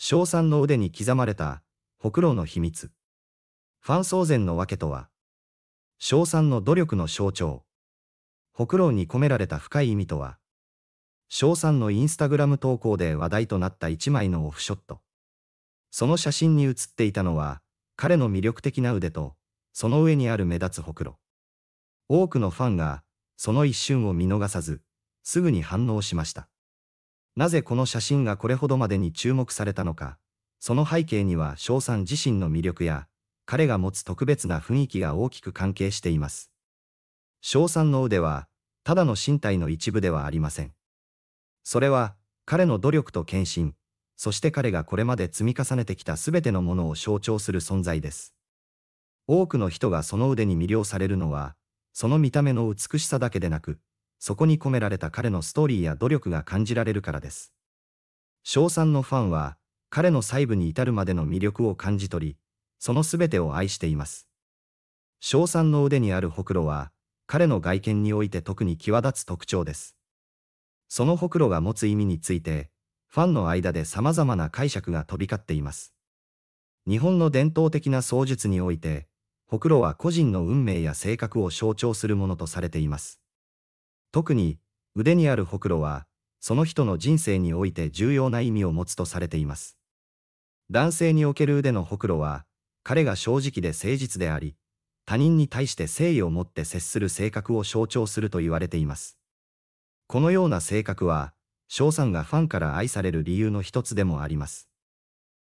賞賛の腕に刻まれた、ほくろの秘密。ファン騒然の訳とは、賞賛の努力の象徴。ほくろに込められた深い意味とは、翔さんのインスタグラム投稿で話題となった一枚のオフショット。その写真に写っていたのは、彼の魅力的な腕と、その上にある目立つほくろ。多くのファンが、その一瞬を見逃さず、すぐに反応しました。なぜこの写真がこれほどまでに注目されたのか、その背景には翔さん自身の魅力や、彼が持つ特別な雰囲気が大きく関係しています。翔さんの腕は、ただの身体の一部ではありません。それは、彼の努力と献身、そして彼がこれまで積み重ねてきた全てのものを象徴する存在です。多くの人がその腕に魅了されるのは、その見た目の美しさだけでなく、そこに込められた彼のストーリーや努力が感じられるからです。賞賛のファンは、彼の細部に至るまでの魅力を感じ取り、その全てを愛しています。賞賛の腕にあるほくろは、彼の外見において特に際立つ特徴です。そのほくろが持つ意味について、ファンの間で様々な解釈が飛び交っています。日本の伝統的な槍術において、ほくろは個人の運命や性格を象徴するものとされています。特に腕にあるほくろは、その人の人生において重要な意味を持つとされています。男性における腕のほくろは、彼が正直で誠実であり、他人に対して誠意を持って接する性格を象徴すると言われています。このような性格は、翔さんがファンから愛される理由の一つでもあります。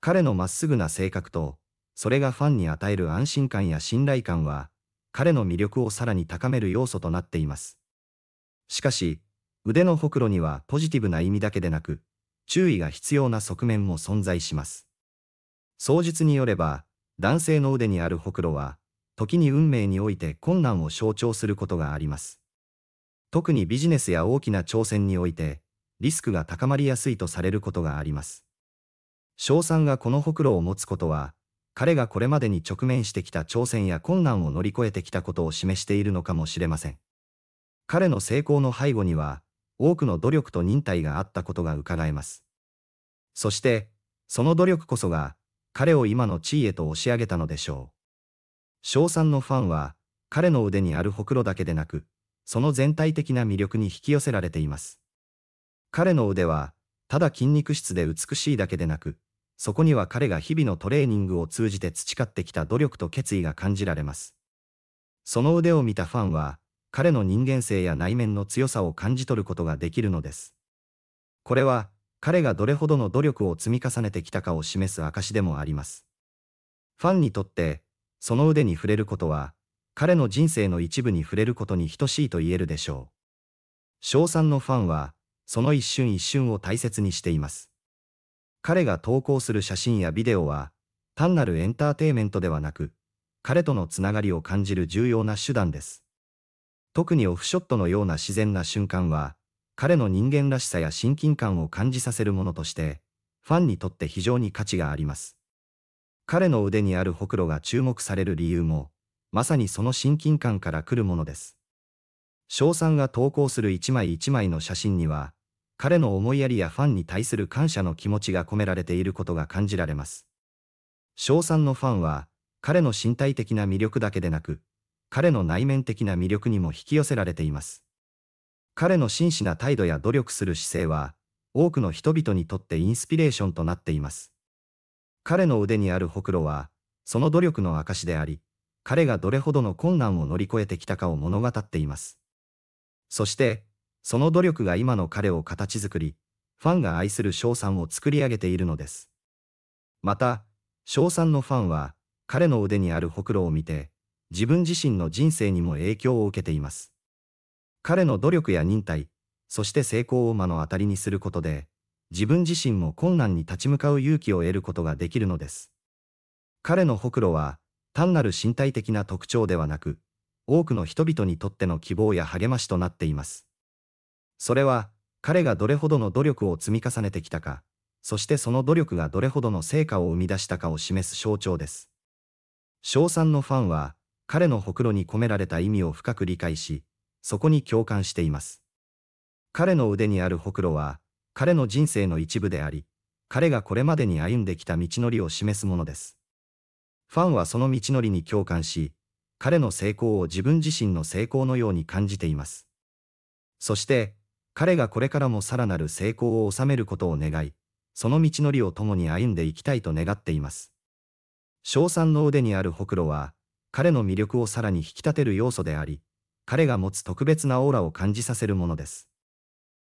彼のまっすぐな性格と、それがファンに与える安心感や信頼感は、彼の魅力をさらに高める要素となっています。しかし、腕のほくろにはポジティブな意味だけでなく、注意が必要な側面も存在します。創述によれば、男性の腕にあるほくろは、時に運命において困難を象徴することがあります。特にビジネスや大きな挑戦において、リスクが高まりやすいとされることがあります。翔さんがこのほくろを持つことは、彼がこれまでに直面してきた挑戦や困難を乗り越えてきたことを示しているのかもしれません。彼の成功の背後には、多くの努力と忍耐があったことが伺えます。そして、その努力こそが、彼を今の地位へと押し上げたのでしょう。賞賛のファンは、彼の腕にあるほくろだけでなく、その全体的な魅力に引き寄せられています。彼の腕は、ただ筋肉質で美しいだけでなく、そこには彼が日々のトレーニングを通じて培ってきた努力と決意が感じられます。その腕を見たファンは、彼の人間性や内面の強さを感じ取ることができるのです。これは、彼がどれほどの努力を積み重ねてきたかを示す証でもあります。ファンにとって、その腕に触れることは、彼の人生の一部に触れることに等しいと言えるでしょう。賞賛のファンは、その一瞬一瞬を大切にしています。彼が投稿する写真やビデオは、単なるエンターテイメントではなく、彼とのつながりを感じる重要な手段です。特にオフショットのような自然な瞬間は、彼の人間らしさや親近感を感じさせるものとして、ファンにとって非常に価値があります。彼の腕にあるほくろが注目される理由も、まさにその親近感から来るものです。翔さんが投稿する一枚一枚の写真には、彼の思いやりやファンに対する感謝の気持ちが込められていることが感じられます。翔さんのファンは、彼の身体的な魅力だけでなく、彼の内面的な魅力にも引き寄せられています。彼の真摯な態度や努力する姿勢は、多くの人々にとってインスピレーションとなっています。彼の腕にあるほくろは、その努力の証であり、彼がどれほどの困難を乗り越えてきたかを物語っています。そして、その努力が今の彼を形作り、ファンが愛する翔さんを作り上げているのです。また、翔さんのファンは、彼の腕にあるほくろを見て、自分自身の人生にも影響を受けています。彼の努力や忍耐、そして成功を目の当たりにすることで、自分自身も困難に立ち向かう勇気を得ることができるのです。彼のほくろは、単なる身体的な特徴ではなく、多くの人々にとっての希望や励ましとなっています。それは、彼がどれほどの努力を積み重ねてきたか、そしてその努力がどれほどの成果を生み出したかを示す象徴です。賞賛のファンは、彼のほくろに込められた意味を深く理解し、そこに共感しています。彼の腕にあるほくろは、彼の人生の一部であり、彼がこれまでに歩んできた道のりを示すものです。ファンはその道のりに共感し、彼の成功を自分自身の成功のように感じています。そして、彼がこれからもさらなる成功を収めることを願い、その道のりを共に歩んでいきたいと願っています。翔賛の腕にあるほくろは、彼の魅力をさらに引き立てる要素であり、彼が持つ特別なオーラを感じさせるものです。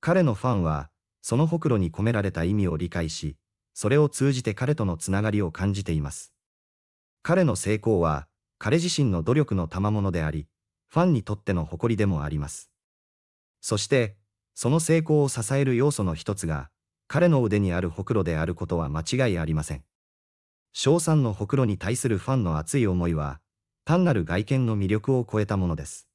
彼のファンは、そのほくろに込められた意味を理解し、それを通じて彼とのつながりを感じています。彼の成功は、彼自身の努力の賜物であり、ファンにとっての誇りでもあります。そして、その成功を支える要素の一つが、彼の腕にあるほくろであることは間違いありません。翔さんのほくろに対するファンの熱い思いは、単なる外見の魅力を超えたものです。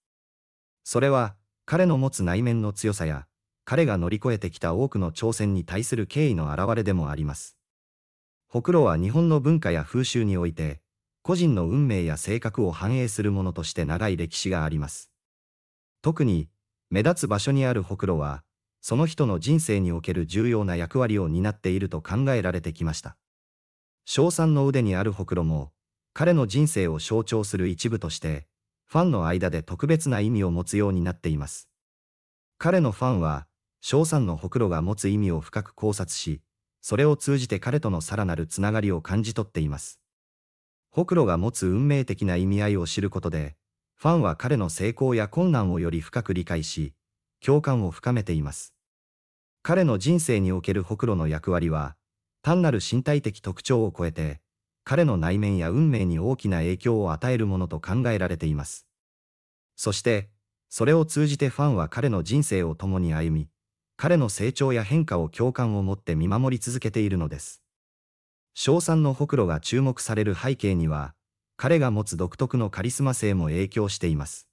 それは、彼の持つ内面の強さや、彼が乗り越えてきた多くの挑戦に対する敬意の表れでもあります。ほくろは日本の文化や風習において、個人の運命や性格を反映するものとして長い歴史があります。特に、目立つ場所にあるほくろは、その人の人生における重要な役割を担っていると考えられてきました。賞賛の腕にあるほくろも、彼の人生を象徴する一部として、ファンの間で特別な意味を持つようになっています。彼のファンは、翔さんのほくろが持つ意味を深く考察し、それを通じて彼とのさらなるつながりを感じ取っています。ほくろが持つ運命的な意味合いを知ることで、ファンは彼の成功や困難をより深く理解し、共感を深めています。彼の人生におけるほくろの役割は、単なる身体的特徴を超えて、彼の内面や運命に大きな影響を与えるものと考えられています。そして、それを通じてファンは彼の人生を共に歩み、彼の成長や変化を共感を持って見守り続けているのです。賞賛のほくろが注目される背景には、彼が持つ独特のカリスマ性も影響しています。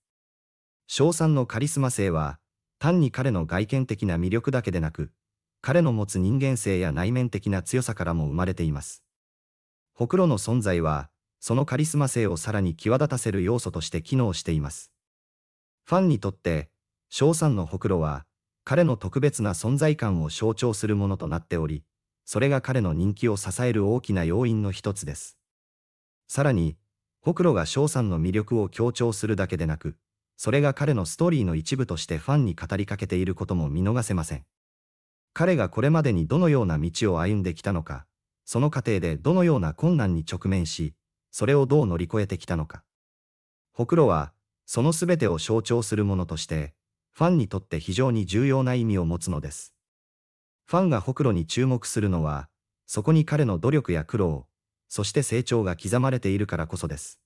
賞賛のカリスマ性は、単に彼の外見的な魅力だけでなく、彼の持つ人間性や内面的な強さからも生まれています。ほくろの存在は、そのカリスマ性をさらに際立たせる要素として機能しています。ファンにとって、翔さんのほくろは、彼の特別な存在感を象徴するものとなっており、それが彼の人気を支える大きな要因の一つです。さらに、ほくろが翔さんの魅力を強調するだけでなく、それが彼のストーリーの一部としてファンに語りかけていることも見逃せません。彼がこれまでにどのような道を歩んできたのか、その過程でどのような困難に直面し、それをどう乗り越えてきたのか。ほくろは、その全てを象徴するものとして、ファンにとって非常に重要な意味を持つのです。ファンがほくろに注目するのは、そこに彼の努力や苦労、そして成長が刻まれているからこそです。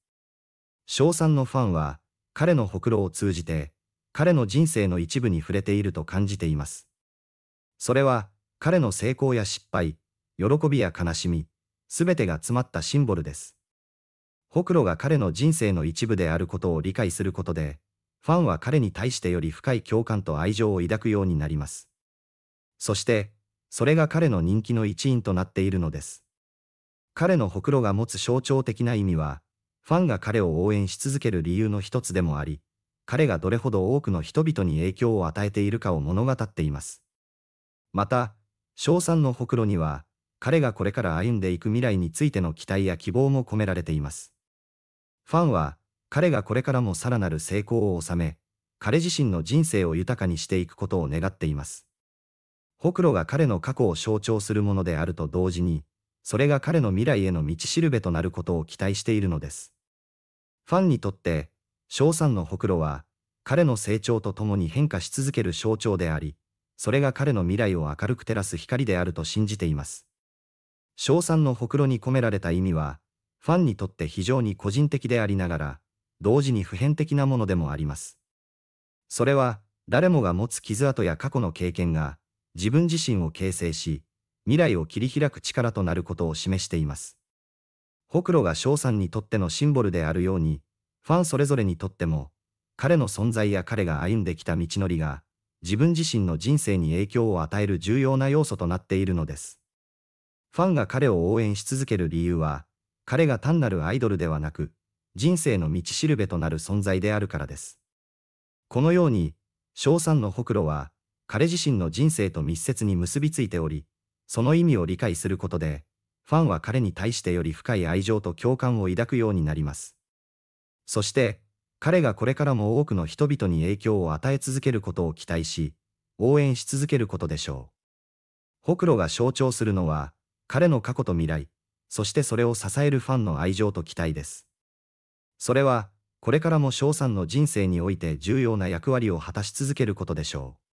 賞賛のファンは、彼のほくろを通じて、彼の人生の一部に触れていると感じています。それは、彼の成功や失敗、喜びや悲しみ、すべてが詰まったシンボルです。ホクロが彼の人生の一部であることを理解することで、ファンは彼に対してより深い共感と愛情を抱くようになります。そして、それが彼の人気の一因となっているのです。彼のホクロが持つ象徴的な意味は、ファンが彼を応援し続ける理由の一つでもあり、彼がどれほど多くの人々に影響を与えているかを物語っています。また、賞賛のホクロには、彼がこれから歩んでいく未来についての期待や希望も込められています。ファンは、彼がこれからもさらなる成功を収め、彼自身の人生を豊かにしていくことを願っています。ほくろが彼の過去を象徴するものであると同時に、それが彼の未来への道しるべとなることを期待しているのです。ファンにとって、翔さんのほくろは、彼の成長とともに変化し続ける象徴であり、それが彼の未来を明るく照らす光であると信じています。賞賛のほくろに込められた意味は、ファンにとって非常に個人的でありながら、同時に普遍的なものでもあります。それは、誰もが持つ傷跡や過去の経験が、自分自身を形成し、未来を切り開く力となることを示しています。ほくろが翔さんにとってのシンボルであるように、ファンそれぞれにとっても、彼の存在や彼が歩んできた道のりが、自分自身の人生に影響を与える重要な要素となっているのです。ファンが彼を応援し続ける理由は、彼が単なるアイドルではなく、人生の道しるべとなる存在であるからです。このように、翔さんのほくろは、彼自身の人生と密接に結びついており、その意味を理解することで、ファンは彼に対してより深い愛情と共感を抱くようになります。そして、彼がこれからも多くの人々に影響を与え続けることを期待し、応援し続けることでしょう。ほくろが象徴するのは、彼の過去と未来、そしてそれを支えるファンの愛情と期待です。それは、これからも翔さんの人生において重要な役割を果たし続けることでしょう。